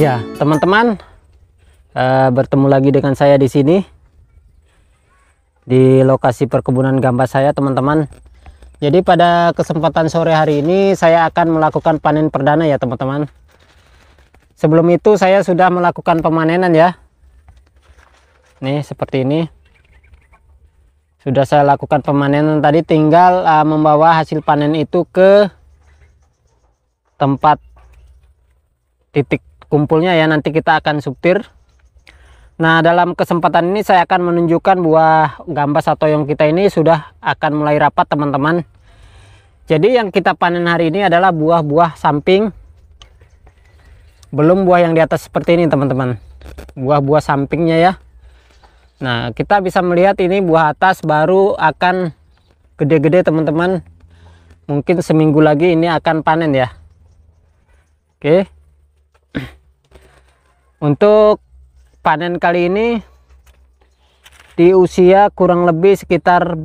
Ya, teman-teman, uh, bertemu lagi dengan saya di sini di lokasi perkebunan gambas saya, teman-teman. Jadi pada kesempatan sore hari ini saya akan melakukan panen perdana ya, teman-teman. Sebelum itu saya sudah melakukan pemanenan ya nih seperti ini sudah saya lakukan pemanenan tadi tinggal uh, membawa hasil panen itu ke tempat titik kumpulnya ya nanti kita akan subtir nah dalam kesempatan ini saya akan menunjukkan buah gambas atau yang kita ini sudah akan mulai rapat teman-teman jadi yang kita panen hari ini adalah buah-buah samping belum buah yang di atas seperti ini teman-teman buah-buah sampingnya ya Nah, kita bisa melihat ini buah atas baru akan gede-gede teman-teman. Mungkin seminggu lagi ini akan panen ya. Oke. Untuk panen kali ini di usia kurang lebih sekitar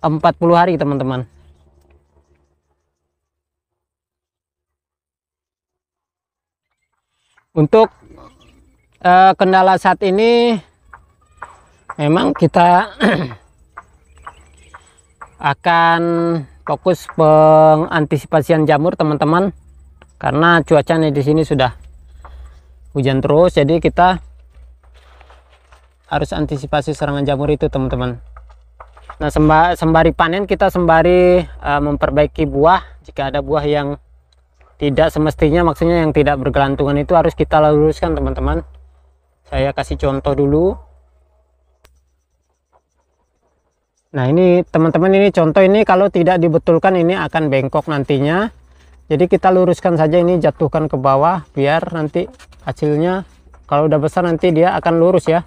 40 hari teman-teman. Untuk uh, kendala saat ini memang kita akan fokus pengantisipasian jamur teman-teman karena cuacanya di sini sudah hujan terus jadi kita harus antisipasi serangan jamur itu teman-teman nah sembari panen kita sembari uh, memperbaiki buah jika ada buah yang tidak semestinya maksudnya yang tidak bergelantungan itu harus kita luruskan teman-teman saya kasih contoh dulu Nah ini teman-teman ini contoh ini kalau tidak dibetulkan ini akan bengkok nantinya. Jadi kita luruskan saja ini jatuhkan ke bawah biar nanti hasilnya kalau udah besar nanti dia akan lurus ya.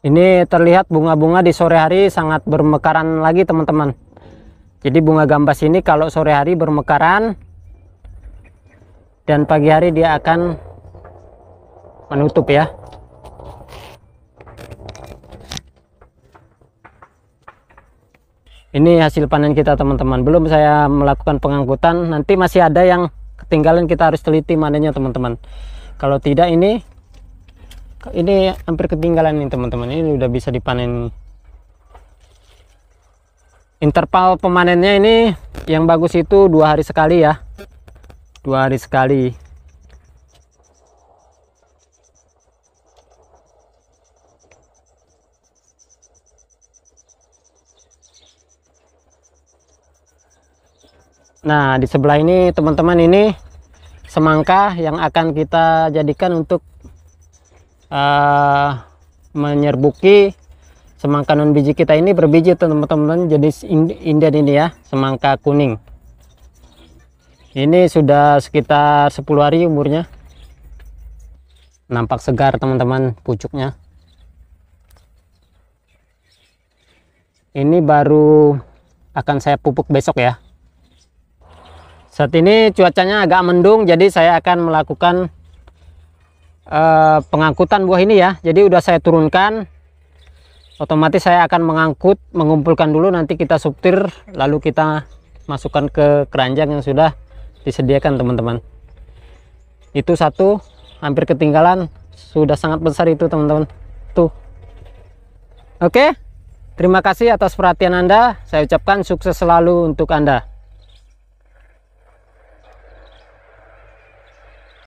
Ini terlihat bunga-bunga di sore hari sangat bermekaran lagi teman-teman. Jadi bunga gambas ini kalau sore hari bermekaran dan pagi hari dia akan menutup ya ini hasil panen kita teman-teman belum saya melakukan pengangkutan nanti masih ada yang ketinggalan kita harus teliti mananya teman-teman kalau tidak ini ini hampir ketinggalan nih teman-teman ini udah bisa dipanen interval pemanennya ini yang bagus itu dua hari sekali ya dua hari sekali Nah, di sebelah ini teman-teman ini semangka yang akan kita jadikan untuk uh, menyerbuki semangka non biji kita ini berbiji teman-teman jenis inden ini ya, semangka kuning ini sudah sekitar 10 hari umurnya nampak segar teman-teman pucuknya ini baru akan saya pupuk besok ya saat ini cuacanya agak mendung jadi saya akan melakukan eh, pengangkutan buah ini ya jadi udah saya turunkan otomatis saya akan mengangkut mengumpulkan dulu nanti kita subtir lalu kita masukkan ke keranjang yang sudah disediakan teman-teman itu satu hampir ketinggalan sudah sangat besar itu teman-teman tuh oke terima kasih atas perhatian anda saya ucapkan sukses selalu untuk anda